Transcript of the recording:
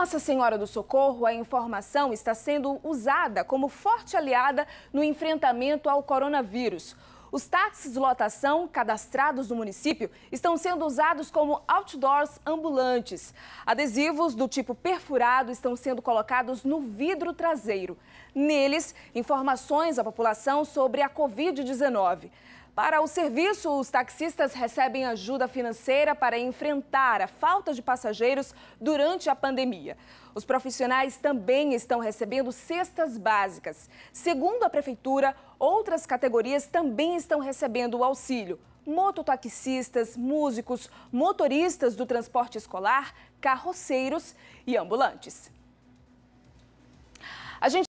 Nossa Senhora do Socorro, a informação está sendo usada como forte aliada no enfrentamento ao coronavírus. Os táxis de lotação cadastrados no município estão sendo usados como outdoors ambulantes. Adesivos do tipo perfurado estão sendo colocados no vidro traseiro. Neles, informações à população sobre a Covid-19. Para o serviço, os taxistas recebem ajuda financeira para enfrentar a falta de passageiros durante a pandemia. Os profissionais também estão recebendo cestas básicas. Segundo a Prefeitura, outras categorias também estão recebendo o auxílio. Mototaxistas, músicos, motoristas do transporte escolar, carroceiros e ambulantes. A gente